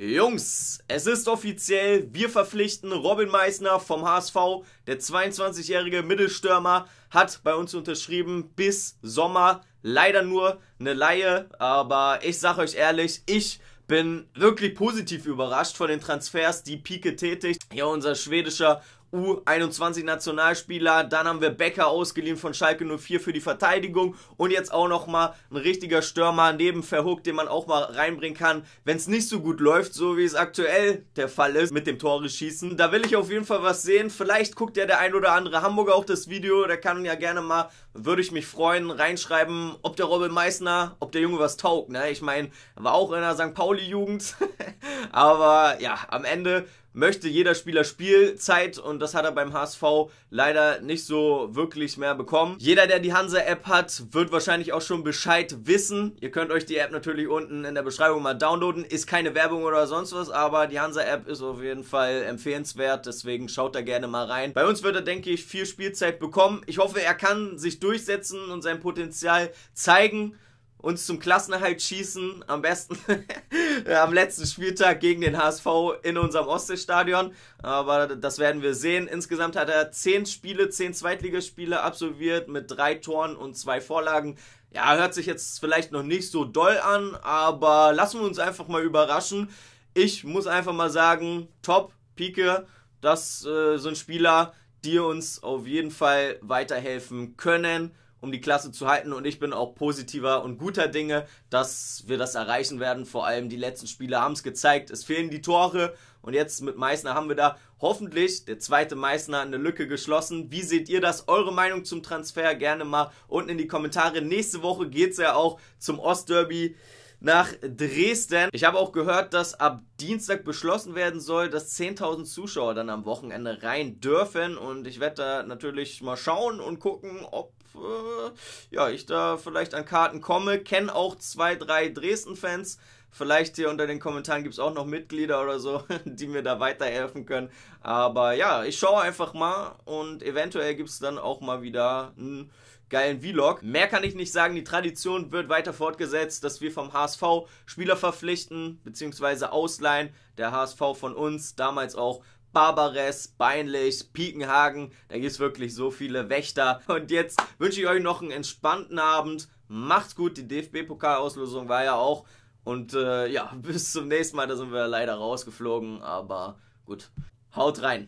Jungs, es ist offiziell, wir verpflichten Robin Meissner vom HSV. Der 22-jährige Mittelstürmer hat bei uns unterschrieben bis Sommer. Leider nur eine Laie, aber ich sage euch ehrlich, ich bin wirklich positiv überrascht von den Transfers, die Pike tätigt. Ja, unser schwedischer U21-Nationalspieler. Dann haben wir Becker ausgeliehen von Schalke 04 für die Verteidigung. Und jetzt auch nochmal ein richtiger Stürmer neben Verhook, den man auch mal reinbringen kann, wenn es nicht so gut läuft, so wie es aktuell der Fall ist mit dem Tore schießen. Da will ich auf jeden Fall was sehen. Vielleicht guckt ja der ein oder andere Hamburger auch das Video. Der kann ja gerne mal, würde ich mich freuen, reinschreiben, ob der Robin Meissner, ob der Junge was taugt. Ne? Ich meine, war auch in der St. Pauli-Jugend. Aber ja, am Ende möchte jeder Spieler Spielzeit und das hat er beim HSV leider nicht so wirklich mehr bekommen. Jeder, der die Hansa-App hat, wird wahrscheinlich auch schon Bescheid wissen. Ihr könnt euch die App natürlich unten in der Beschreibung mal downloaden. Ist keine Werbung oder sonst was, aber die Hansa-App ist auf jeden Fall empfehlenswert, deswegen schaut da gerne mal rein. Bei uns wird er, denke ich, viel Spielzeit bekommen. Ich hoffe, er kann sich durchsetzen und sein Potenzial zeigen uns zum Klassenerhalt schießen, am besten am letzten Spieltag gegen den HSV in unserem Ostseestadion. Aber das werden wir sehen. Insgesamt hat er zehn Spiele, zehn Zweitligaspiele absolviert mit drei Toren und zwei Vorlagen. Ja, hört sich jetzt vielleicht noch nicht so doll an, aber lassen wir uns einfach mal überraschen. Ich muss einfach mal sagen, top, Pike, das äh, sind Spieler, die uns auf jeden Fall weiterhelfen können um die Klasse zu halten. Und ich bin auch positiver und guter Dinge, dass wir das erreichen werden. Vor allem die letzten Spiele haben es gezeigt. Es fehlen die Tore. Und jetzt mit Meißner haben wir da hoffentlich der zweite Meißner eine Lücke geschlossen. Wie seht ihr das? Eure Meinung zum Transfer gerne mal unten in die Kommentare. Nächste Woche geht es ja auch zum Ostderby nach Dresden. Ich habe auch gehört, dass ab Dienstag beschlossen werden soll, dass 10.000 Zuschauer dann am Wochenende rein dürfen. Und ich werde da natürlich mal schauen und gucken, ob äh, ja, ich da vielleicht an Karten komme. Kenne auch zwei, drei Dresden-Fans. Vielleicht hier unter den Kommentaren gibt es auch noch Mitglieder oder so, die mir da weiterhelfen können. Aber ja, ich schaue einfach mal und eventuell gibt es dann auch mal wieder einen geilen Vlog. Mehr kann ich nicht sagen, die Tradition wird weiter fortgesetzt, dass wir vom HSV Spieler verpflichten bzw. ausleihen. Der HSV von uns, damals auch Barbares, Beinlich, Piekenhagen. Da gibt es wirklich so viele Wächter. Und jetzt wünsche ich euch noch einen entspannten Abend. Macht's gut, die DFB-Pokalauslosung war ja auch und äh, ja, bis zum nächsten Mal, da sind wir leider rausgeflogen, aber gut. Haut rein!